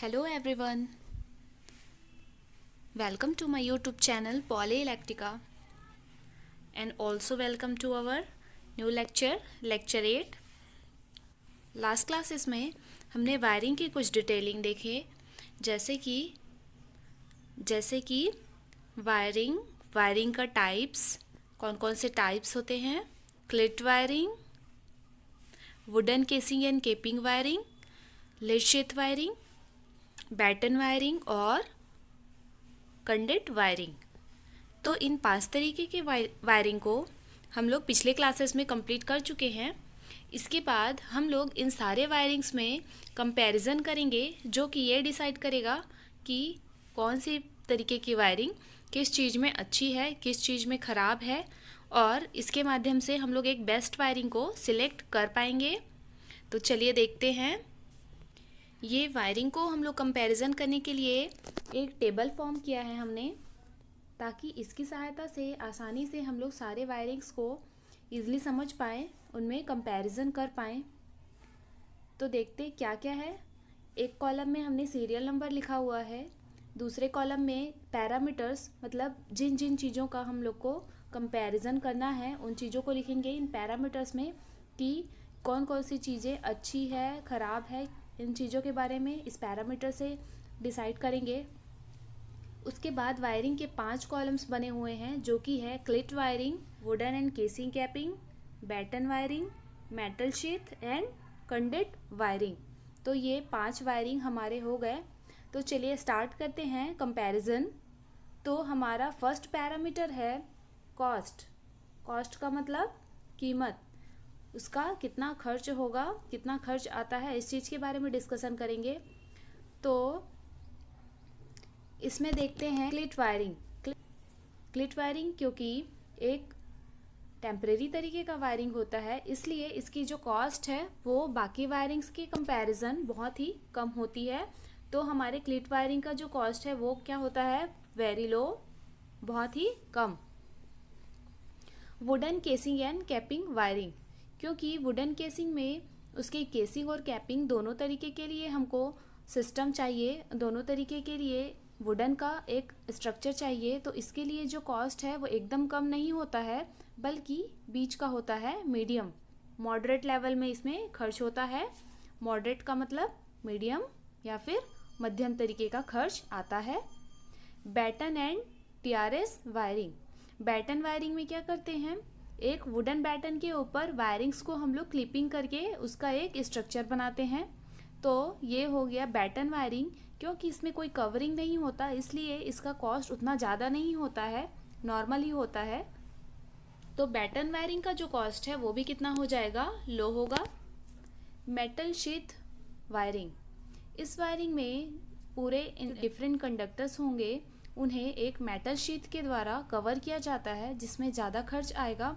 Hello everyone welcome to my YouTube channel poly electrica and also welcome to our new lecture lecture eight last classes में हमने wiring की कुछ detailing देखे जैसे कि जैसे कि वायरिंग वायरिंग का टाइप्स कौन कौन से टाइप्स होते हैं cleat wiring wooden casing and capping wiring lead sheath wiring batten wiring और कंडेट वायरिंग तो इन पांच तरीके के वायरिंग को हम लोग पिछले क्लासेस में कंप्लीट कर चुके हैं इसके बाद हम लोग इन सारे वायरिंग्स में कंपैरिजन करेंगे जो कि ये डिसाइड करेगा कि कौन सी तरीके की वायरिंग किस चीज़ में अच्छी है किस चीज़ में ख़राब है और इसके माध्यम से हम लोग एक बेस्ट वायरिंग को सिलेक्ट कर पाएंगे तो चलिए देखते हैं ये वायरिंग को हम लोग कंपैरिजन करने के लिए एक टेबल फॉर्म किया है हमने ताकि इसकी सहायता से आसानी से हम लोग सारे वायरिंग्स को ईजिली समझ पाएँ उनमें कंपेरिज़न कर पाएँ तो देखते क्या क्या है एक कॉलम में हमने सीरियल नंबर लिखा हुआ है दूसरे कॉलम में पैरामीटर्स मतलब जिन जिन चीज़ों का हम लोग को कंपैरिजन करना है उन चीज़ों को लिखेंगे इन पैरामीटर्स में कि कौन कौन सी चीज़ें अच्छी है ख़राब है इन चीज़ों के बारे में इस पैरामीटर से डिसाइड करेंगे उसके बाद वायरिंग के पांच कॉलम्स बने हुए हैं जो कि है cleat wiring wooden and casing capping batten wiring metal sheath and conduit wiring तो ये पांच वायरिंग हमारे हो गए तो चलिए स्टार्ट करते हैं कंपैरिजन तो हमारा फर्स्ट पैरामीटर है कॉस्ट कॉस्ट का मतलब कीमत उसका कितना खर्च होगा कितना खर्च आता है इस चीज़ के बारे में डिस्कसन करेंगे तो इसमें देखते हैं क्लिट वायरिंग क्लिट वायरिंग क्योंकि एक टेम्परेरी तरीके का वायरिंग होता है इसलिए इसकी जो कॉस्ट है वो बाकी वायरिंग्स की कंपैरिजन बहुत ही कम होती है तो हमारे क्लिट वायरिंग का जो कॉस्ट है वो क्या होता है वेरी लो बहुत ही कम wooden casing and capping wiring क्योंकि वुडन केसिंग में उसके केसिंग और कैपिंग दोनों तरीके के लिए हमको सिस्टम चाहिए दोनों तरीके के लिए वुडन का एक स्ट्रक्चर चाहिए तो इसके लिए जो कॉस्ट है वो एकदम कम नहीं होता है बल्कि बीच का होता है मीडियम मॉडरेट लेवल में इसमें खर्च होता है मॉडरेट का मतलब मीडियम या फिर मध्यम तरीके का खर्च आता है batten and TRS wiring batten wiring में क्या करते हैं एक वुडन बैटन के ऊपर वायरिंग्स को हम लोग क्लिपिंग करके उसका एक स्ट्रक्चर बनाते हैं तो ये हो गया बैटन वायरिंग क्योंकि इसमें कोई कवरिंग नहीं होता इसलिए इसका कॉस्ट उतना ज़्यादा नहीं होता है नॉर्मल ही होता है तो बैटन वायरिंग का जो कॉस्ट है वो भी कितना हो जाएगा लो होगा मेटल शीत वायरिंग इस वायरिंग में पूरे डिफरेंट कंडक्टर्स होंगे उन्हें एक मेटल शीट के द्वारा कवर किया जाता है जिसमें ज़्यादा खर्च आएगा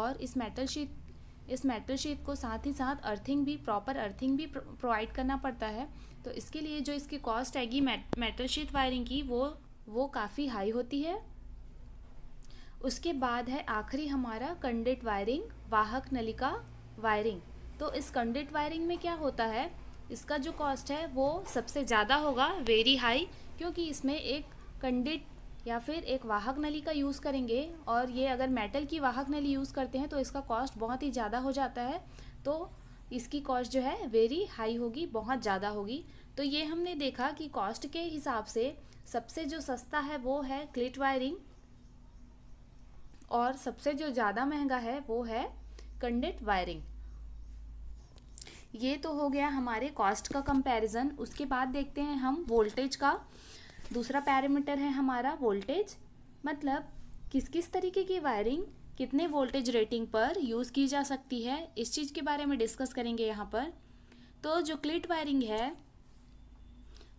और इस मेटल शीट इस मेटल शीट को साथ ही साथ अर्थिंग भी प्रॉपर अर्थिंग भी प्रोवाइड करना पड़ता है तो इसके लिए जो इसकी कॉस्ट आएगी मेटल शीट वायरिंग की वो वो काफ़ी हाई होती है उसके बाद है आखिरी हमारा कंडेट वायरिंग वाहक नलिका वायरिंग तो इस कंडेट वायरिंग में क्या होता है इसका जो कॉस्ट है वो सबसे ज़्यादा होगा वेरी हाई क्योंकि इसमें एक कंडिट या फिर एक वाहक नली का यूज़ करेंगे और ये अगर मेटल की वाहक नली यूज़ करते हैं तो इसका कॉस्ट बहुत ही ज़्यादा हो जाता है तो इसकी कॉस्ट जो है वेरी हाई होगी बहुत ज़्यादा होगी तो ये हमने देखा कि कॉस्ट के हिसाब से सबसे जो सस्ता है वो है क्लिट वायरिंग और सबसे जो ज़्यादा महंगा है वो है कंडिट वायरिंग ये तो हो गया हमारे कॉस्ट का कंपैरिजन उसके बाद देखते हैं हम वोल्टेज का दूसरा पैरामीटर है हमारा वोल्टेज मतलब किस किस तरीके की वायरिंग कितने वोल्टेज रेटिंग पर यूज़ की जा सकती है इस चीज़ के बारे में डिस्कस करेंगे यहाँ पर तो जो क्लिट वायरिंग है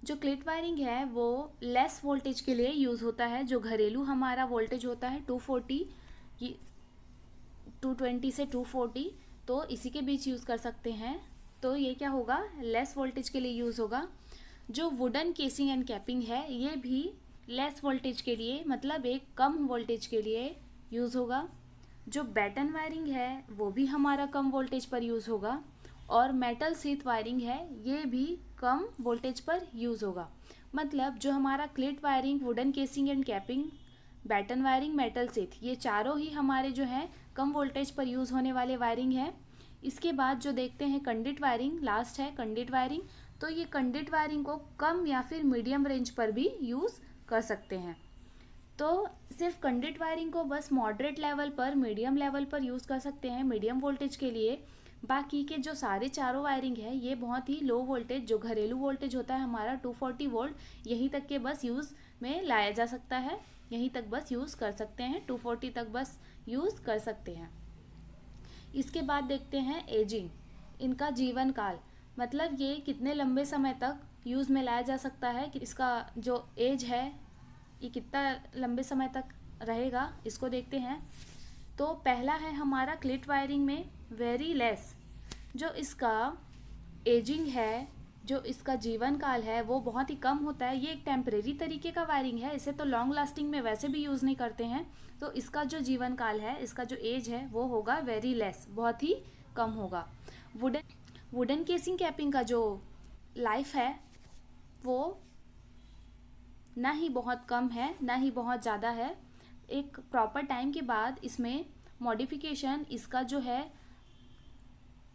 जो क्लिट वायरिंग है वो लेस वोल्टेज के लिए यूज़ होता है जो घरेलू हमारा वोल्टेज होता है टू फोर्टी टू ट्वेंटी से टू फोर्टी तो इसी के बीच यूज़ कर सकते हैं तो ये क्या होगा लेस वोल्टेज के लिए यूज़ होगा जो वुडन केसिंग एंड कैपिंग है ये भी लेस वोल्टेज के लिए मतलब एक कम वोल्टेज के लिए यूज़ होगा जो बैटन वायरिंग है वो भी हमारा कम वोल्टेज पर यूज़ होगा और मेटल सीथ वायरिंग है ये भी कम वोल्टेज पर यूज़ होगा मतलब जो हमारा cleat wiring wooden casing and capping batten wiring metal sheath ये चारों ही हमारे जो हैं कम वोल्टेज पर यूज़ होने वाले वायरिंग है इसके बाद जो देखते हैं कंडिट वायरिंग लास्ट है कंडिट वायरिंग तो ये कंडिट वायरिंग को कम या फिर मीडियम रेंज पर भी यूज़ कर सकते हैं तो सिर्फ कंडिट वायरिंग को बस मॉडरेट लेवल पर मीडियम लेवल पर यूज़ कर सकते हैं मीडियम वोल्टेज के लिए बाकी के जो सारे चारों वायरिंग है ये बहुत ही लो वोल्टेज जो घरेलू वोल्टेज होता है हमारा 240 वोल्ट यहीं तक के बस यूज़ में लाया जा सकता है यहीं तक बस यूज़ कर सकते हैं 240 तक बस यूज़ कर सकते हैं इसके बाद देखते हैं एजिंग इनका जीवन काल मतलब ये कितने लंबे समय तक यूज़ में लाया जा सकता है कि इसका जो एज है ये कितना लंबे समय तक रहेगा इसको देखते हैं तो पहला है हमारा क्लिट वायरिंग में वेरी लेस जो इसका एजिंग है जो इसका जीवन काल है वो बहुत ही कम होता है ये एक टेम्परेरी तरीके का वायरिंग है इसे तो लॉन्ग लास्टिंग में वैसे भी यूज़ नहीं करते हैं तो इसका जो जीवन काल है इसका जो एज है वो होगा वेरी लेस बहुत ही कम होगा वुडन वुडन केसिंग कैपिंग का जो लाइफ है वो ना ही बहुत कम है ना ही बहुत ज़्यादा है एक प्रॉपर टाइम के बाद इसमें मॉडिफिकेशन इसका जो है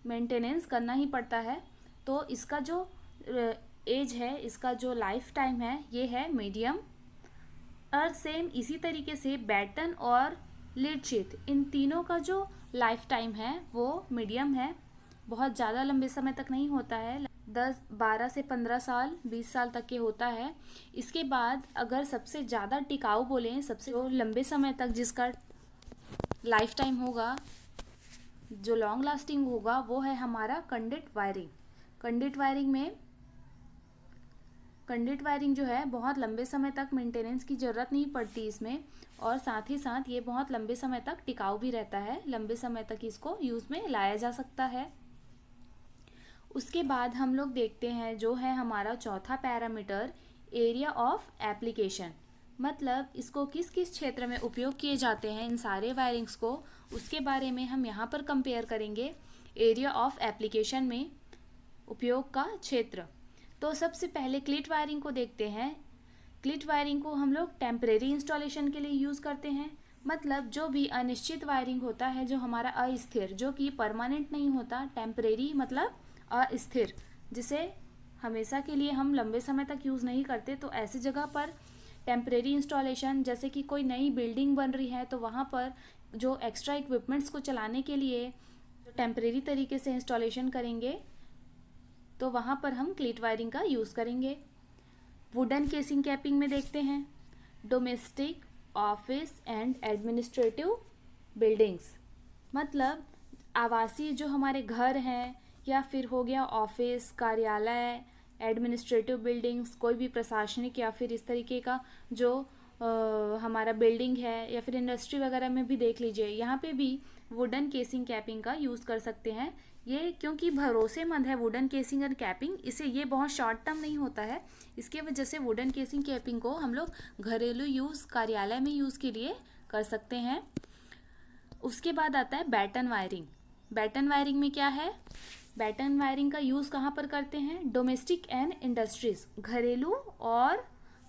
मेंटेनेंस करना ही पड़ता है तो इसका जो एज है इसका जो लाइफ टाइम है ये है मीडियम और सेम इसी तरीके से बैटन और लिडचित इन तीनों का जो लाइफ टाइम है वो मीडियम है बहुत ज़्यादा लंबे समय तक नहीं होता है दस बारह से पंद्रह साल बीस साल तक के होता है इसके बाद अगर सबसे ज़्यादा टिकाऊ बोलें सबसे जो लंबे समय तक जिसका लाइफ टाइम होगा जो लॉन्ग लास्टिंग होगा वो है हमारा कंडेट वायरिंग कंडेट वायरिंग में कंडिट वायरिंग जो है बहुत लंबे समय तक मेंटेनेंस की ज़रूरत नहीं पड़ती इसमें और साथ ही साथ ये बहुत लंबे समय तक टिकाऊ भी रहता है लंबे समय तक इसको यूज़ में लाया जा सकता है उसके बाद हम लोग देखते हैं जो है हमारा चौथा पैरामीटर एरिया ऑफ एप्लीकेशन मतलब इसको किस किस क्षेत्र में उपयोग किए जाते हैं इन सारे वायरिंग्स को उसके बारे में हम यहाँ पर कंपेयर करेंगे एरिया ऑफ एप्लीकेशन में उपयोग का क्षेत्र तो सबसे पहले क्लिट वायरिंग को देखते हैं क्लिट वायरिंग को हम लोग टेम्परेरी इंस्टॉलेशन के लिए यूज़ करते हैं मतलब जो भी अनिश्चित वायरिंग होता है जो हमारा अस्थिर जो कि परमानेंट नहीं होता टेम्परेरी मतलब अस्थिर जिसे हमेशा के लिए हम लंबे समय तक यूज़ नहीं करते तो ऐसी जगह पर टेम्परेरी इंस्टॉलेशन जैसे कि कोई नई बिल्डिंग बन रही है तो वहाँ पर जो एक्स्ट्रा इक्विपमेंट्स को चलाने के लिए टेम्परेरी तरीके से इंस्टॉलेशन करेंगे तो वहाँ पर हम क्लीट वायरिंग का यूज़ करेंगे वुडन केसिंग कैपिंग में देखते हैं domestic office and administrative buildings मतलब आवासीय जो हमारे घर हैं या फिर हो गया ऑफिस कार्यालय एडमिनिस्ट्रेटिव बिल्डिंग्स कोई भी प्रशासनिक या फिर इस तरीके का जो आ, हमारा बिल्डिंग है या फिर इंडस्ट्री वगैरह में भी देख लीजिए यहाँ पे भी वुडन केसिंग कैपिंग का यूज़ कर सकते हैं ये क्योंकि भरोसेमंद है वुडन केसिंग और कैपिंग इसे ये बहुत शॉर्ट टर्म नहीं होता है इसके वजह से वुडन केसिंग कैपिंग को हम लोग घरेलू यूज़ कार्यालय में यूज़ के लिए कर सकते हैं उसके बाद आता है बैटन वायरिंग बैटन वायरिंग में क्या है बैटन वायरिंग का यूज़ कहाँ पर करते हैं डोमेस्टिक एंड इंडस्ट्रीज घरेलू और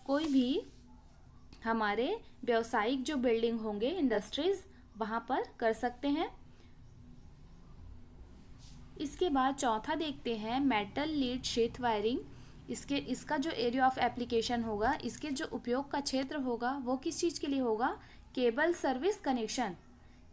कोई भी हमारे व्यावसायिक जो बिल्डिंग होंगे इंडस्ट्रीज वहाँ पर कर सकते हैं इसके बाद चौथा देखते हैं मेटल लीड शीथ वायरिंग इसके इसका जो एरिया ऑफ एप्लीकेशन होगा इसके जो उपयोग का क्षेत्र होगा वो किस चीज़ के लिए होगा केबल सर्विस कनेक्शन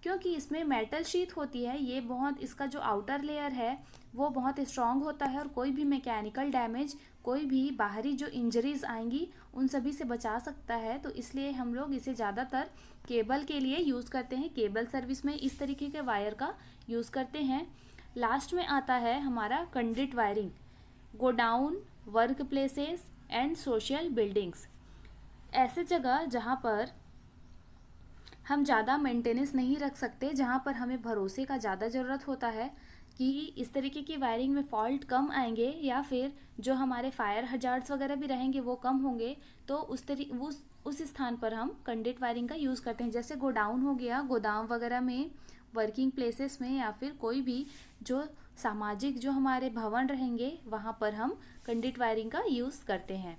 क्योंकि इसमें मेटल शीट होती है ये बहुत इसका जो आउटर लेयर है वो बहुत स्ट्रांग होता है और कोई भी मैकेनिकल डैमेज कोई भी बाहरी जो इंजरीज आएंगी उन सभी से बचा सकता है तो इसलिए हम लोग इसे ज़्यादातर केबल के लिए यूज़ करते हैं केबल सर्विस में इस तरीके के वायर का यूज़ करते हैं लास्ट में आता है हमारा conduit wiring godown work places and social buildings ऐसे जगह जहाँ पर हम ज़्यादा मेंटेनेंस नहीं रख सकते जहाँ पर हमें भरोसे का ज़्यादा ज़रूरत होता है कि इस तरीके की वायरिंग में फॉल्ट कम आएंगे या फिर जो हमारे फायर हजार्ड्स वगैरह भी रहेंगे वो कम होंगे तो उस तरी उस उस स्थान पर हम कंडेट वायरिंग का यूज़ करते हैं जैसे गोडाउन हो गया गोदाम वगैरह में वर्किंग प्लेसेस में या फिर कोई भी जो सामाजिक जो हमारे भवन रहेंगे वहाँ पर हम कंडिट वायरिंग का यूज़ करते हैं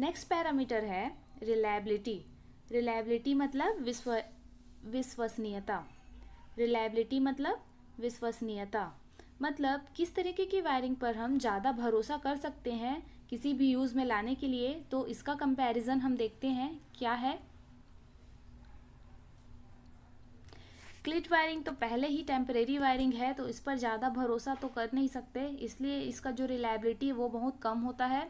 नेक्स्ट पैरामीटर है रिलायबिलिटी रिलायबिलिटी मतलब विश्व विश्वसनीयता रिलायबिलिटी मतलब विश्वसनीयता मतलब किस तरीके की वायरिंग पर हम ज़्यादा भरोसा कर सकते हैं किसी भी यूज़ में लाने के लिए तो इसका कंपैरिजन हम देखते हैं क्या है क्लिट वायरिंग तो पहले ही टेम्परेरी वायरिंग है तो इस पर ज़्यादा भरोसा तो कर नहीं सकते इसलिए इसका जो रिलायबिलिटी है वो बहुत कम होता है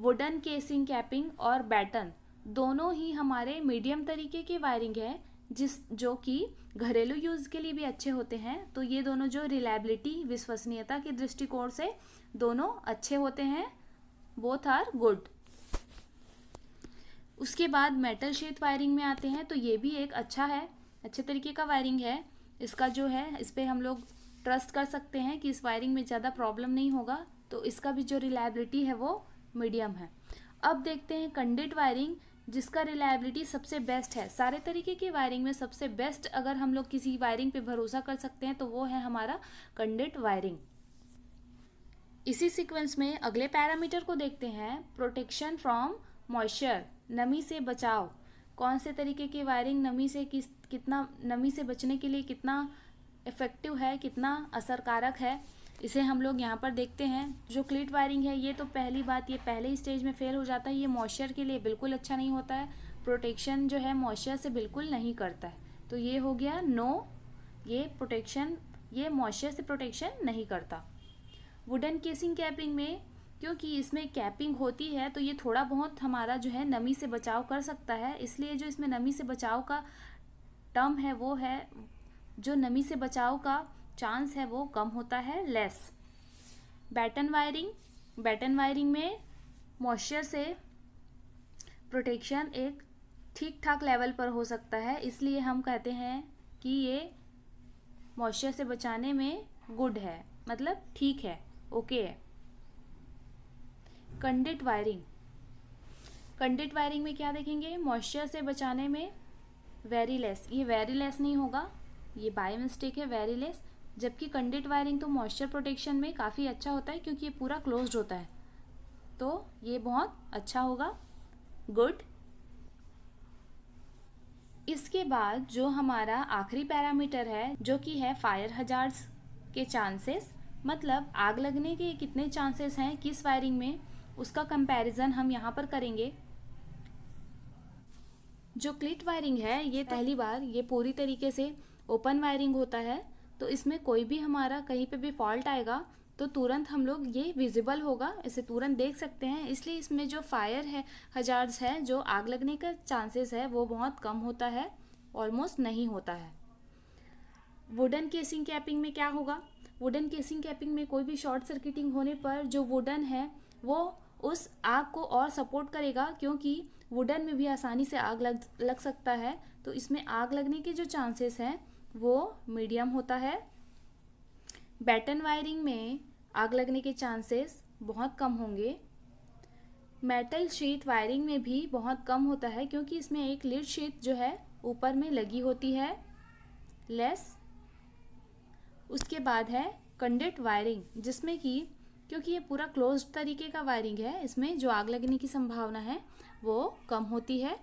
वुडन केसिंग कैपिंग और बैटन दोनों ही हमारे मीडियम तरीके की वायरिंग है जिस जो कि घरेलू यूज़ के लिए भी अच्छे होते हैं तो ये दोनों जो रिलायबिलिटी विश्वसनीयता के दृष्टिकोण से दोनों अच्छे होते हैं बोथ आर गुड उसके बाद मेटल शीट वायरिंग में आते हैं तो ये भी एक अच्छा है अच्छे तरीके का वायरिंग है इसका जो है इस पर हम लोग ट्रस्ट कर सकते हैं कि इस वायरिंग में ज़्यादा प्रॉब्लम नहीं होगा तो इसका भी जो रिलायबिलिटी है वो मीडियम है अब देखते हैं कंडेट वायरिंग जिसका रिलायबिलिटी सबसे बेस्ट है सारे तरीके की वायरिंग में सबसे बेस्ट अगर हम लोग किसी वायरिंग पे भरोसा कर सकते हैं तो वो है हमारा कंडेट वायरिंग इसी सीक्वेंस में अगले पैरामीटर को देखते हैं प्रोटेक्शन फ्रॉम मॉइस्चर नमी से बचाव कौन से तरीके की वायरिंग नमी से किस कितना नमी से बचने के लिए कितना इफ़ेक्टिव है कितना असरकारक है इसे हम लोग यहाँ पर देखते हैं जो क्लिट वायरिंग है ये तो पहली बात ये पहले ही स्टेज में फेल हो जाता है ये मॉइस्चर के लिए बिल्कुल अच्छा नहीं होता है प्रोटेक्शन जो है मॉइस्चर से बिल्कुल नहीं करता है तो ये हो गया नो ये प्रोटेक्शन ये मॉइस्चर से प्रोटेक्शन नहीं करता वुडन केसिंग कैपिंग में क्योंकि इसमें कैपिंग होती है तो ये थोड़ा बहुत हमारा जो है नमी से बचाव कर सकता है इसलिए जो इसमें नमी से बचाव का टर्म है वो है जो नमी से बचाव का चांस है वो कम होता है less batten wiring batten wiring में मॉइस्चर से प्रोटेक्शन एक ठीक ठाक लेवल पर हो सकता है इसलिए हम कहते हैं कि ये मॉइस्चर से बचाने में गुड है मतलब ठीक है ओके है कंडिट वायरिंग कंडिट वायरिंग में क्या देखेंगे मॉइस्चर से बचाने में वेरी लेस ये वेरी लेस नहीं होगा ये बाय मिस्टेक है वेरी लेस जबकि कंडेट वायरिंग तो मॉइस्चर प्रोटेक्शन में काफ़ी अच्छा होता है क्योंकि ये पूरा क्लोज्ड होता है तो ये बहुत अच्छा होगा गुड इसके बाद जो हमारा आखिरी पैरामीटर है जो कि है फायर हजार्स के चांसेस मतलब आग लगने के कितने चांसेस हैं किस वायरिंग में उसका कंपैरिजन हम यहाँ पर करेंगे जो क्लिट वायरिंग है ये पहली बार ये पूरी तरीके से ओपन वायरिंग होता है तो इसमें कोई भी हमारा कहीं पे भी फॉल्ट आएगा तो तुरंत हम लोग ये विजिबल होगा इसे तुरंत देख सकते हैं इसलिए इसमें जो फायर है हजार्स है जो आग लगने का चांसेस है वो बहुत कम होता है ऑलमोस्ट नहीं होता है वुडन केसिंग कैपिंग में क्या होगा वुडन केसिंग कैपिंग में कोई भी शॉर्ट सर्किटिंग होने पर जो वुडन है वो उस आग को और सपोर्ट करेगा क्योंकि वुडन में भी आसानी से आग लग लग सकता है तो इसमें आग लगने के जो चांसेस हैं वो मीडियम होता है बैटन वायरिंग में आग लगने के चांसेस बहुत कम होंगे मेटल शीट वायरिंग में भी बहुत कम होता है क्योंकि इसमें एक लिड शीट जो है ऊपर में लगी होती है लेस उसके बाद है कंडेट वायरिंग जिसमें कि क्योंकि ये पूरा क्लोज तरीके का वायरिंग है इसमें जो आग लगने की संभावना है वो कम होती है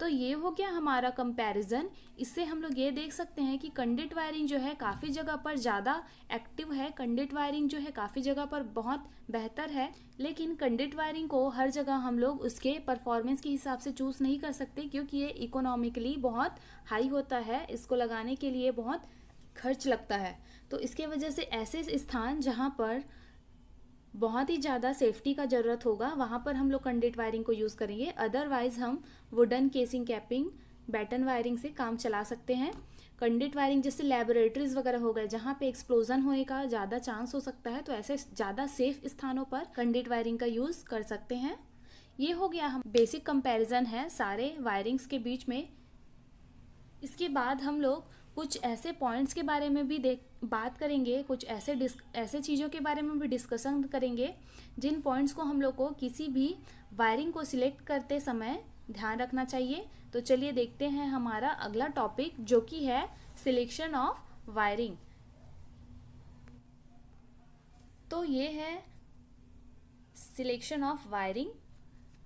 तो ये हो गया हमारा कंपैरिजन इससे हम लोग ये देख सकते हैं कि कंडिट वायरिंग जो है काफ़ी जगह पर ज़्यादा एक्टिव है कंडिट वायरिंग जो है काफ़ी जगह पर बहुत बेहतर है लेकिन कंडिट वायरिंग को हर जगह हम लोग उसके परफॉर्मेंस के हिसाब से चूज़ नहीं कर सकते क्योंकि ये इकोनॉमिकली बहुत हाई होता है इसको लगाने के लिए बहुत खर्च लगता है तो इसके वजह से ऐसे स्थान जहाँ पर बहुत ही ज़्यादा सेफ्टी का ज़रूरत होगा वहाँ पर हम लोग कंडेट वायरिंग को यूज़ करेंगे अदरवाइज़ हम wooden casing capping batten wiring से काम चला सकते हैं कंडेट वायरिंग जैसे लेबोरेटरीज वगैरह हो गए जहाँ पे एक्सप्लोजन होने का ज़्यादा चांस हो सकता है तो ऐसे ज़्यादा सेफ स्थानों पर कंडेट वायरिंग का यूज़ कर सकते हैं ये हो गया हम बेसिक कंपेरिजन है सारे वायरिंग्स के बीच में इसके बाद हम लोग कुछ ऐसे पॉइंट्स के बारे में भी देख बात करेंगे कुछ ऐसे डिस्क ऐसे चीज़ों के बारे में भी डिस्कशन करेंगे जिन पॉइंट्स को हम लोग को किसी भी वायरिंग को सिलेक्ट करते समय ध्यान रखना चाहिए तो चलिए देखते हैं हमारा अगला टॉपिक जो कि है सिलेक्शन ऑफ वायरिंग तो ये है सिलेक्शन ऑफ वायरिंग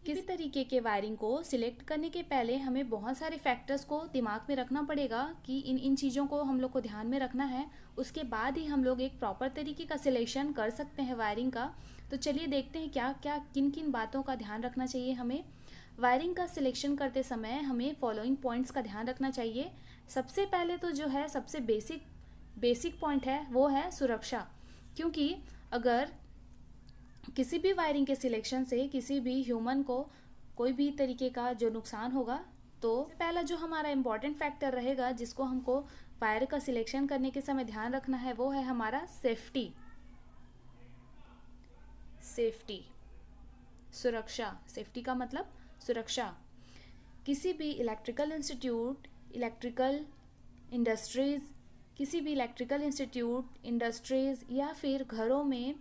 किस तरीके के वायरिंग को सिलेक्ट करने के पहले हमें बहुत सारे फैक्टर्स को दिमाग में रखना पड़ेगा कि इन इन चीज़ों को हम लोग को ध्यान में रखना है उसके बाद ही हम लोग एक प्रॉपर तरीके का सिलेक्शन कर सकते हैं वायरिंग का तो चलिए देखते हैं क्या क्या किन किन बातों का ध्यान रखना चाहिए हमें वायरिंग का सिलेक्शन करते समय हमें फॉलोइंग पॉइंट्स का ध्यान रखना चाहिए सबसे पहले तो जो है सबसे बेसिक बेसिक पॉइंट है वो है सुरक्षा क्योंकि अगर किसी भी वायरिंग के सिलेक्शन से किसी भी ह्यूमन को कोई भी तरीके का जो नुकसान होगा तो पहला जो हमारा इम्पॉर्टेंट फैक्टर रहेगा जिसको हमको वायर का सिलेक्शन करने के समय ध्यान रखना है वो है हमारा सेफ्टी सेफ्टी सुरक्षा सेफ्टी का मतलब सुरक्षा किसी भी इलेक्ट्रिकल इंस्टीट्यूट इलेक्ट्रिकल इंडस्ट्रीज़ किसी भी इलेक्ट्रिकल इंस्टीट्यूट इंडस्ट्रीज़ या फिर घरों में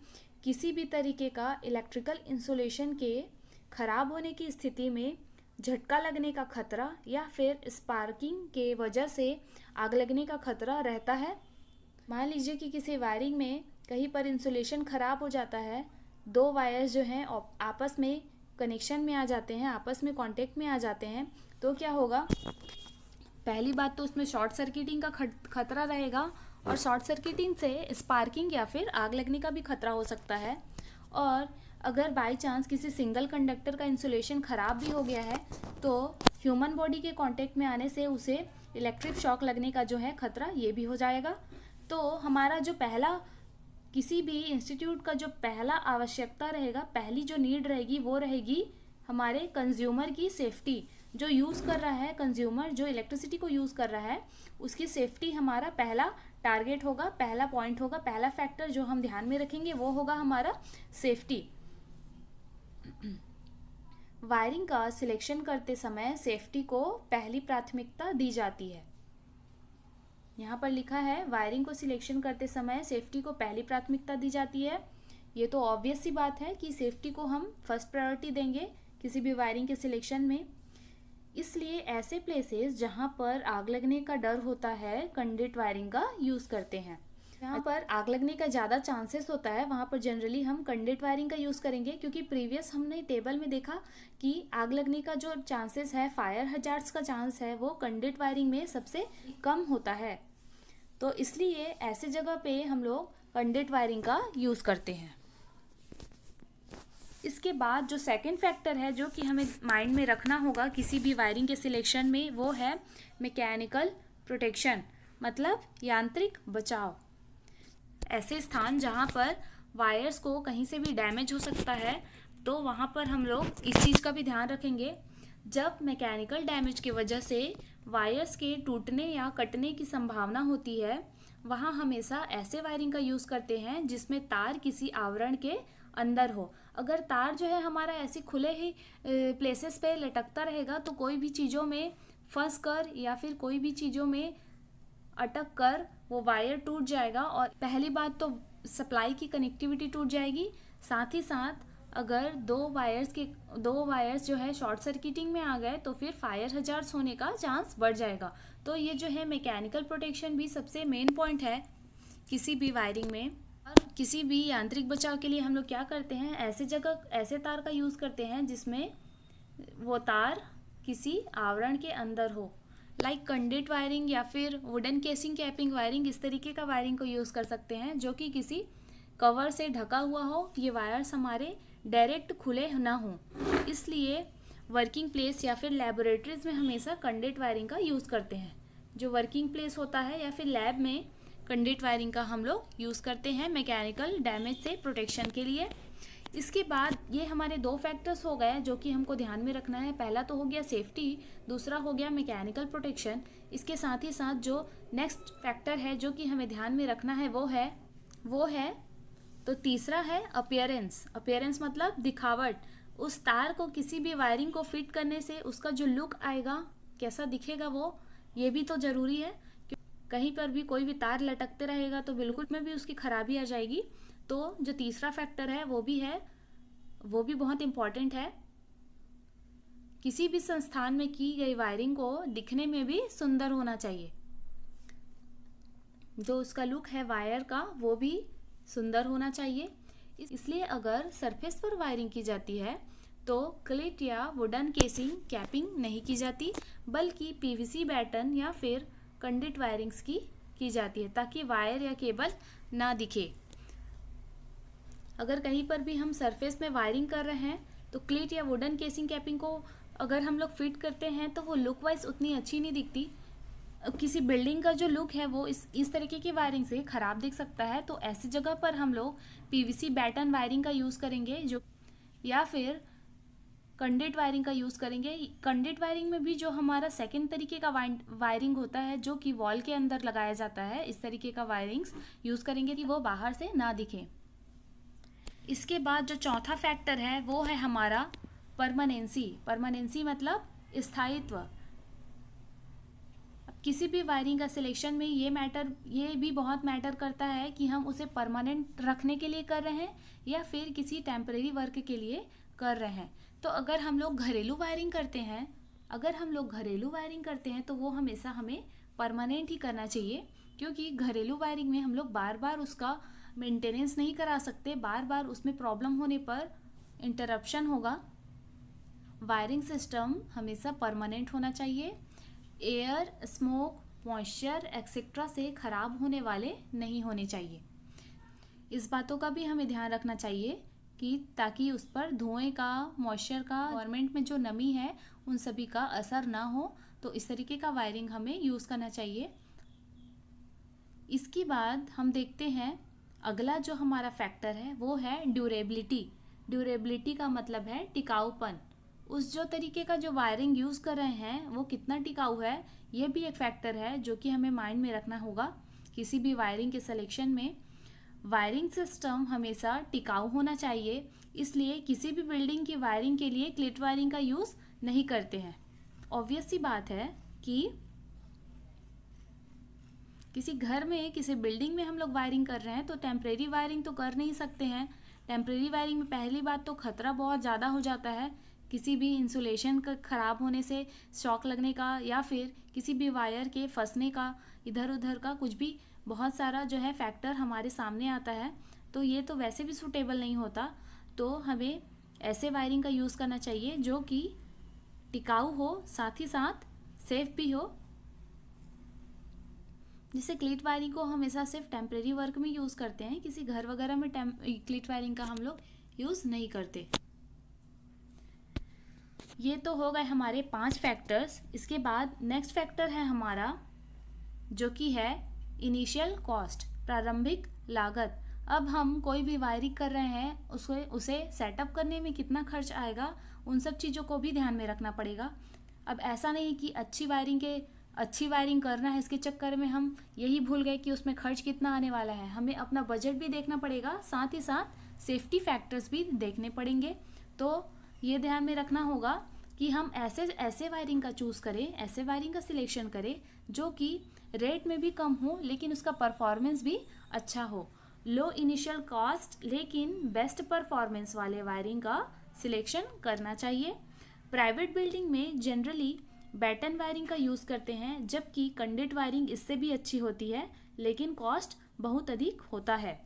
किसी भी तरीके का इलेक्ट्रिकल इंसुलेशन के खराब होने की स्थिति में झटका लगने का खतरा या फिर स्पार्किंग के वजह से आग लगने का खतरा रहता है मान लीजिए कि किसी वायरिंग में कहीं पर इंसुलेशन ख़राब हो जाता है दो वायर्स जो हैं आपस में कनेक्शन में आ जाते हैं आपस में कांटेक्ट में आ जाते हैं तो क्या होगा पहली बात तो उसमें शॉर्ट सर्किटिंग का खतरा रहेगा और शॉर्ट सर्किटिंग से स्पार्किंग या फिर आग लगने का भी खतरा हो सकता है और अगर बाई चांस किसी सिंगल कंडक्टर का इंसुलेशन ख़राब भी हो गया है तो ह्यूमन बॉडी के कांटेक्ट में आने से उसे इलेक्ट्रिक शॉक लगने का जो है खतरा ये भी हो जाएगा तो हमारा जो पहला किसी भी इंस्टीट्यूट का जो पहला आवश्यकता रहेगा पहली जो नीड रहेगी वो रहेगी हमारे कंज्यूमर की सेफ्टी जो यूज़ कर रहा है कंज्यूमर जो इलेक्ट्रिसिटी को यूज़ कर रहा है उसकी सेफ्टी हमारा पहला टारगेट होगा पहला पॉइंट होगा पहला फैक्टर जो हम ध्यान में रखेंगे वो होगा हमारा सेफ्टी वायरिंग का सिलेक्शन करते समय सेफ्टी को पहली प्राथमिकता दी जाती है यहाँ पर लिखा है वायरिंग को सिलेक्शन करते समय सेफ्टी को पहली प्राथमिकता दी जाती है ये तो ऑब्वियस सी बात है कि सेफ्टी को हम फर्स्ट प्रायोरिटी देंगे किसी भी वायरिंग के सिलेक्शन में इसलिए ऐसे प्लेसेस जहाँ पर आग लगने का डर होता है कंडिट वायरिंग का यूज़ करते हैं जहाँ अच्छा। पर आग लगने का ज़्यादा चांसेस होता है वहाँ पर जनरली हम कंडेट वायरिंग का यूज़ करेंगे क्योंकि प्रीवियस हमने टेबल में देखा कि आग लगने का जो चांसेस है फायर हजार्स का चांस है वो कंडेट वायरिंग में सबसे कम होता है तो इसलिए ऐसे जगह पे हम लोग कंडेट वायरिंग का यूज़ करते हैं इसके बाद जो सेकंड फैक्टर है जो कि हमें माइंड में रखना होगा किसी भी वायरिंग के सिलेक्शन में वो है मैकेनिकल प्रोटेक्शन मतलब यांत्रिक बचाव ऐसे स्थान जहाँ पर वायर्स को कहीं से भी डैमेज हो सकता है तो वहाँ पर हम लोग इस चीज़ का भी ध्यान रखेंगे जब मैकेनिकल डैमेज की वजह से वायर्स के टूटने या कटने की संभावना होती है वहाँ हमेशा ऐसे वायरिंग का यूज़ करते हैं जिसमें तार किसी आवरण के अंदर हो अगर तार जो है हमारा ऐसे खुले ही प्लेसेस पे लटकता रहेगा तो कोई भी चीज़ों में फंस कर या फिर कोई भी चीज़ों में अटक कर वो वायर टूट जाएगा और पहली बात तो सप्लाई की कनेक्टिविटी टूट जाएगी साथ ही साथ अगर दो वायर्स के दो वायर्स जो है शॉर्ट सर्किटिंग में आ गए तो फिर फायर हजार्स होने का चांस बढ़ जाएगा तो ये जो है मैकेनिकल प्रोटेक्शन भी सबसे मेन पॉइंट है किसी भी वायरिंग में और किसी भी यांत्रिक बचाव के लिए हम लोग क्या करते हैं ऐसे जगह ऐसे तार का यूज़ करते हैं जिसमें वो तार किसी आवरण के अंदर हो लाइक कंडेट वायरिंग या फिर वुडन केसिंग कैपिंग वायरिंग इस तरीके का वायरिंग को यूज़ कर सकते हैं जो कि किसी कवर से ढका हुआ हो ये वायर्स हमारे डायरेक्ट खुले ना हो इसलिए वर्किंग प्लेस या फिर लेबोरेटरीज में हमेशा कंडेट वायरिंग का यूज़ करते हैं जो वर्किंग प्लेस होता है या फिर लैब में कंडिट वायरिंग का हम लोग यूज़ करते हैं मैकेनिकल डैमेज से प्रोटेक्शन के लिए इसके बाद ये हमारे दो फैक्टर्स हो गए जो कि हमको ध्यान में रखना है पहला तो हो गया सेफ्टी दूसरा हो गया मैकेनिकल प्रोटेक्शन इसके साथ ही साथ जो नेक्स्ट फैक्टर है जो कि हमें ध्यान में रखना है वो है वो है तो तीसरा है अपियरेंस अपियरेंस मतलब दिखावट उस तार को किसी भी वायरिंग को फिट करने से उसका जो लुक आएगा कैसा दिखेगा वो ये भी तो ज़रूरी है कहीं पर भी कोई भी तार लटकते रहेगा तो बिल्कुल में भी उसकी खराबी आ जाएगी तो जो तीसरा फैक्टर है वो भी है वो भी बहुत इम्पॉर्टेंट है किसी भी संस्थान में की गई वायरिंग को दिखने में भी सुंदर होना चाहिए जो उसका लुक है वायर का वो भी सुंदर होना चाहिए इसलिए अगर सरफेस पर वायरिंग की जाती है तो क्लिट या वुडन केसिंग कैपिंग नहीं की जाती बल्कि पीवीसी बैटन या फिर कंडिट वायरिंग्स की की जाती है ताकि वायर या केबल ना दिखे अगर कहीं पर भी हम सरफेस में वायरिंग कर रहे हैं तो क्लीट या वुडन केसिंग कैपिंग को अगर हम लोग फिट करते हैं तो वो लुक वाइज उतनी अच्छी नहीं दिखती किसी बिल्डिंग का जो लुक है वो इस इस तरीके की वायरिंग से ख़राब दिख सकता है तो ऐसी जगह पर हम लोग पीवीसी बैटन वायरिंग का यूज़ करेंगे जो या फिर कंडेट वायरिंग का यूज़ करेंगे कंडेट वायरिंग में भी जो हमारा सेकेंड तरीके का वायरिंग होता है जो कि वॉल के अंदर लगाया जाता है इस तरीके का वायरिंग्स यूज़ करेंगे कि वो बाहर से ना दिखे इसके बाद जो चौथा फैक्टर है वो है हमारा परमानेंसी परमानेंसी मतलब स्थायित्व किसी भी वायरिंग का सिलेक्शन में ये मैटर ये भी बहुत मैटर करता है कि हम उसे परमानेंट रखने के लिए कर रहे हैं या फिर किसी टेम्परेरी वर्क के लिए कर रहे हैं तो अगर हम लोग घरेलू वायरिंग करते हैं अगर हम लोग घरेलू वायरिंग करते हैं तो वो हमेशा हमें परमानेंट ही करना चाहिए क्योंकि घरेलू वायरिंग में हम लोग बार बार उसका मेंटेनेंस नहीं करा सकते बार बार उसमें प्रॉब्लम होने पर इंटरप्शन होगा वायरिंग सिस्टम हमेशा परमानेंट होना चाहिए एयर स्मोक मॉइस्चर एक्सेट्रा से ख़राब होने वाले नहीं होने चाहिए इस बातों का भी हमें ध्यान रखना चाहिए कि ताकि उस पर धुएँ का मॉइस्चर का गवर्नमेंट में जो नमी है उन सभी का असर ना हो तो इस तरीके का वायरिंग हमें यूज़ करना चाहिए इसके बाद हम देखते हैं अगला जो हमारा फैक्टर है वो है ड्यूरेबिलिटी ड्यूरेबिलिटी का मतलब है टिकाऊपन उस जो तरीके का जो वायरिंग यूज़ कर रहे हैं वो कितना टिकाऊ है ये भी एक फैक्टर है जो कि हमें माइंड में रखना होगा किसी भी वायरिंग के सिलेक्शन में वायरिंग सिस्टम हमेशा टिकाऊ होना चाहिए इसलिए किसी भी बिल्डिंग की वायरिंग के लिए क्लिट वायरिंग का यूज़ नहीं करते हैं ऑब्वियस सी बात है कि किसी घर में किसी बिल्डिंग में हम लोग वायरिंग कर रहे हैं तो टेम्प्रेरी वायरिंग तो कर नहीं सकते हैं टेम्प्रेरी वायरिंग में पहली बात तो खतरा बहुत ज़्यादा हो जाता है किसी भी इंसुलेशन का ख़राब होने से शॉक लगने का या फिर किसी भी वायर के फंसने का इधर उधर का कुछ भी बहुत सारा जो है फैक्टर हमारे सामने आता है तो ये तो वैसे भी सूटेबल नहीं होता तो हमें ऐसे वायरिंग का यूज़ करना चाहिए जो कि टिकाऊ हो साथ ही साथ सेफ भी हो जैसे क्लिट वायरिंग को हमेशा सिर्फ टेम्प्रेरी वर्क में यूज़ करते हैं किसी घर वगैरह में क्लिट वायरिंग का हम लोग यूज़ नहीं करते ये तो हो गए हमारे पांच फैक्टर्स इसके बाद नेक्स्ट फैक्टर है हमारा जो कि है इनिशियल कॉस्ट प्रारंभिक लागत अब हम कोई भी वायरिंग कर रहे हैं उसको उसे सेटअप करने में कितना खर्च आएगा उन सब चीज़ों को भी ध्यान में रखना पड़ेगा अब ऐसा नहीं कि अच्छी वायरिंग के अच्छी वायरिंग करना है इसके चक्कर में हम यही भूल गए कि उसमें खर्च कितना आने वाला है हमें अपना बजट भी देखना पड़ेगा साथ ही साथ सेफ्टी फैक्टर्स भी देखने पड़ेंगे तो ये ध्यान में रखना होगा कि हम ऐसे ऐसे वायरिंग का चूज़ करें ऐसे वायरिंग का सिलेक्शन करें जो कि रेट में भी कम हो लेकिन उसका परफॉर्मेंस भी अच्छा हो लो इनिशियल कॉस्ट लेकिन बेस्ट परफॉर्मेंस वाले वायरिंग का सिलेक्शन करना चाहिए प्राइवेट बिल्डिंग में जनरली बैटन वायरिंग का यूज़ करते हैं जबकि कंडेट वायरिंग इससे भी अच्छी होती है लेकिन कॉस्ट बहुत अधिक होता है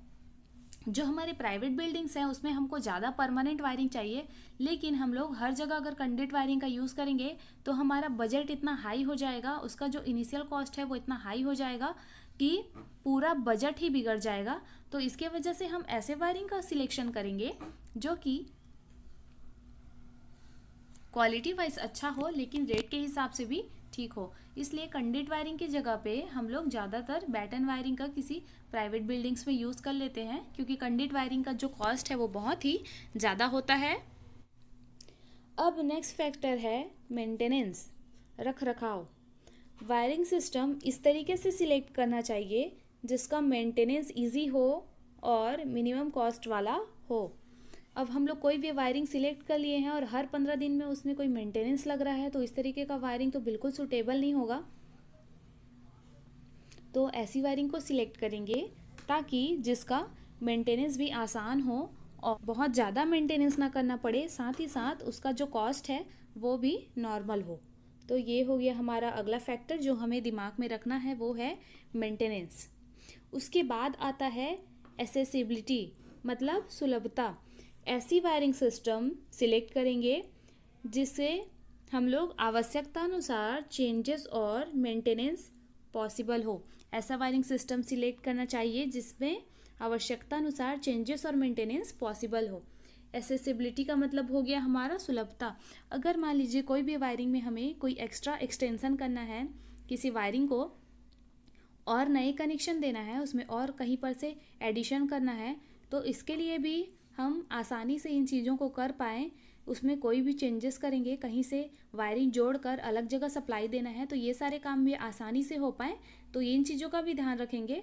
जो हमारे प्राइवेट बिल्डिंग्स हैं उसमें हमको ज़्यादा परमानेंट वायरिंग चाहिए लेकिन हम लोग हर जगह अगर कंडेट वायरिंग का यूज़ करेंगे तो हमारा बजट इतना हाई हो जाएगा उसका जो इनिशियल कॉस्ट है वो इतना हाई हो जाएगा कि पूरा बजट ही बिगड़ जाएगा तो इसके वजह से हम ऐसे वायरिंग का सिलेक्शन करेंगे जो कि क्वालिटी वाइज अच्छा हो लेकिन रेट के हिसाब से भी ठीक हो इसलिए कंडिट वायरिंग की जगह पे हम लोग ज़्यादातर बैटन वायरिंग का किसी प्राइवेट बिल्डिंग्स में यूज़ कर लेते हैं क्योंकि कंडिट वायरिंग का जो कॉस्ट है वो बहुत ही ज़्यादा होता है अब नेक्स्ट फैक्टर है मेंटेनेंस रख रखाव वायरिंग सिस्टम इस तरीके से सिलेक्ट करना चाहिए जिसका मेंटेनेंस इजी हो और मिनिमम कॉस्ट वाला हो अब हम लोग कोई भी वायरिंग सिलेक्ट कर लिए हैं और हर पंद्रह दिन में उसमें कोई मेंटेनेंस लग रहा है तो इस तरीके का वायरिंग तो बिल्कुल सुटेबल नहीं होगा तो ऐसी वायरिंग को सिलेक्ट करेंगे ताकि जिसका मेंटेनेंस भी आसान हो और बहुत ज़्यादा मेंटेनेंस ना करना पड़े साथ ही साथ उसका जो कॉस्ट है वो भी नॉर्मल हो तो ये हो गया हमारा अगला फैक्टर जो हमें दिमाग में रखना है वो है मेंटेनेंस उसके बाद आता है एसेसिबिलिटी मतलब सुलभता ऐसी वायरिंग सिस्टम सिलेक्ट करेंगे जिससे हम लोग आवश्यकता अनुसार चेंजेस और मेंटेनेंस पॉसिबल हो ऐसा वायरिंग सिस्टम सिलेक्ट करना चाहिए जिसमें आवश्यकता अनुसार चेंजेस और मेंटेनेंस पॉसिबल हो एसेसिबिलिटी का मतलब हो गया हमारा सुलभता अगर मान लीजिए कोई भी वायरिंग में हमें कोई एक्स्ट्रा एक्सटेंसन करना है किसी वायरिंग को और नए कनेक्शन देना है उसमें और कहीं पर से एडिशन करना है तो इसके लिए भी हम आसानी से इन चीज़ों को कर पाएँ उसमें कोई भी चेंजेस करेंगे कहीं से वायरिंग जोड़ कर अलग जगह सप्लाई देना है तो ये सारे काम भी आसानी से हो पाएँ तो इन चीज़ों का भी ध्यान रखेंगे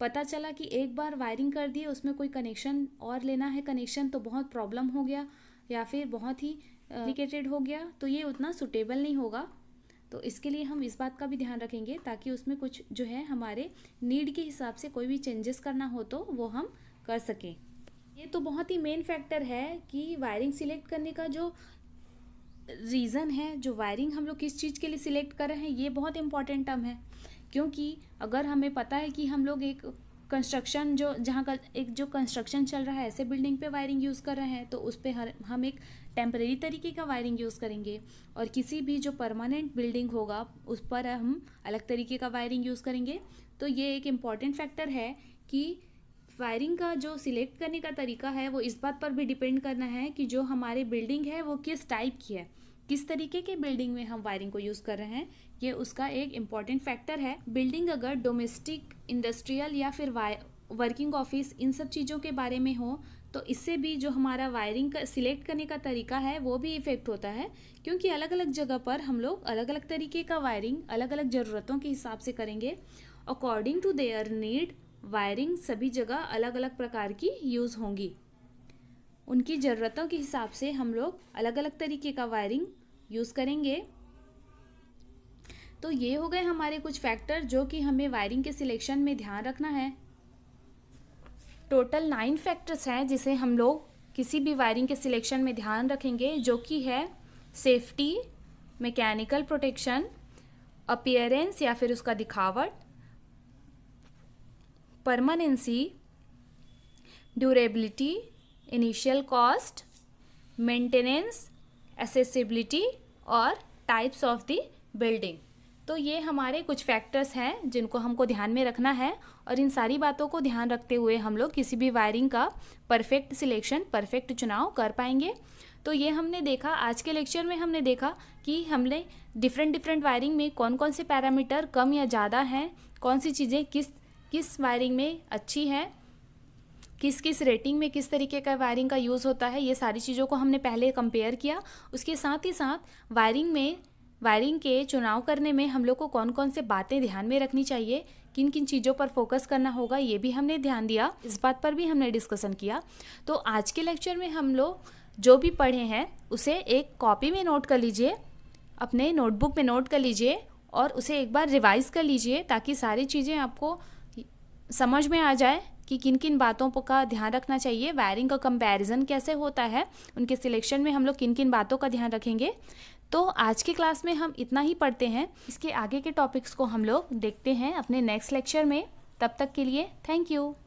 पता चला कि एक बार वायरिंग कर दिए उसमें कोई कनेक्शन और लेना है कनेक्शन तो बहुत प्रॉब्लम हो गया या फिर बहुत ही कॉम्प्लिकेटेड हो गया तो ये उतना सुटेबल नहीं होगा तो इसके लिए हम इस बात का भी ध्यान रखेंगे ताकि उसमें कुछ जो है हमारे नीड के हिसाब से कोई भी चेंजेस करना हो तो वो हम कर सकें ये तो बहुत ही मेन फैक्टर है कि वायरिंग सिलेक्ट करने का जो रीज़न है जो वायरिंग हम लोग किस चीज़ के लिए सिलेक्ट कर रहे हैं ये बहुत इंपॉर्टेंट टर्म है क्योंकि अगर हमें पता है कि हम लोग एक कंस्ट्रक्शन जो जहाँ का एक जो कंस्ट्रक्शन चल रहा है ऐसे बिल्डिंग पे वायरिंग यूज़ कर रहे हैं तो उस पर हर हम एक टेम्परेरी तरीके का वायरिंग यूज़ करेंगे और किसी भी जो परमानेंट बिल्डिंग होगा उस पर हम अलग तरीके का वायरिंग यूज़ करेंगे तो ये एक इम्पॉर्टेंट फैक्टर है कि फायरिंग का जो सिलेक्ट करने का तरीका है वो इस बात पर भी डिपेंड करना है कि जो हमारे बिल्डिंग है वो किस टाइप की है किस तरीके के बिल्डिंग में हम वायरिंग को यूज़ कर रहे हैं ये उसका एक इम्पॉर्टेंट फैक्टर है बिल्डिंग अगर डोमेस्टिक इंडस्ट्रियल या फिर वर्किंग ऑफिस इन सब चीज़ों के बारे में हो तो इससे भी जो हमारा वायरिंग का सिलेक्ट करने का तरीका है वो भी इफ़ेक्ट होता है क्योंकि अलग अलग जगह पर हम लोग अलग अलग तरीके का वायरिंग अलग अलग ज़रूरतों के हिसाब से करेंगे according to their need wiring सभी जगह अलग अलग प्रकार की यूज़ होंगी उनकी ज़रूरतों के हिसाब से हम लोग अलग अलग तरीके का वायरिंग यूज़ करेंगे तो ये हो गए हमारे कुछ फैक्टर जो कि हमें वायरिंग के सिलेक्शन में ध्यान रखना है टोटल नाइन फैक्टर्स हैं जिसे हम लोग किसी भी वायरिंग के सिलेक्शन में ध्यान रखेंगे जो कि है सेफ्टी मैकेनिकल प्रोटेक्शन अपियरेंस या फिर उसका दिखावट permanency durability initial cost maintenance accessibility और टाइप्स ऑफ द बिल्डिंग तो ये हमारे कुछ फैक्टर्स हैं जिनको हमको ध्यान में रखना है और इन सारी बातों को ध्यान रखते हुए हम लोग किसी भी वायरिंग का परफेक्ट सिलेक्शन परफेक्ट चुनाव कर पाएंगे तो ये हमने देखा आज के लेक्चर में हमने देखा कि हमने डिफरेंट डिफरेंट वायरिंग में कौन कौन से पैरामीटर कम या ज़्यादा हैं कौन सी चीज़ें किस किस वायरिंग में अच्छी है किस किस रेटिंग में किस तरीके का वायरिंग का यूज़ होता है ये सारी चीज़ों को हमने पहले कंपेयर किया उसके साथ ही साथ वायरिंग में वायरिंग के चुनाव करने में हम लोग को कौन कौन से बातें ध्यान में रखनी चाहिए किन किन चीज़ों पर फोकस करना होगा ये भी हमने ध्यान दिया इस बात पर भी हमने डिस्कशन किया तो आज के लेक्चर में हम लोग जो भी पढ़े हैं उसे एक कॉपी में नोट कर लीजिए अपने नोटबुक में नोट कर लीजिए और उसे एक बार रिवाइज़ कर लीजिए ताकि सारी चीज़ें आपको समझ में आ जाए कि किन किन बातों का ध्यान रखना चाहिए वायरिंग का कंपैरिजन कैसे होता है उनके सिलेक्शन में हम लोग किन किन बातों का ध्यान रखेंगे तो आज की क्लास में हम इतना ही पढ़ते हैं इसके आगे के टॉपिक्स को हम लोग देखते हैं अपने नेक्स्ट लेक्चर में तब तक के लिए थैंक यू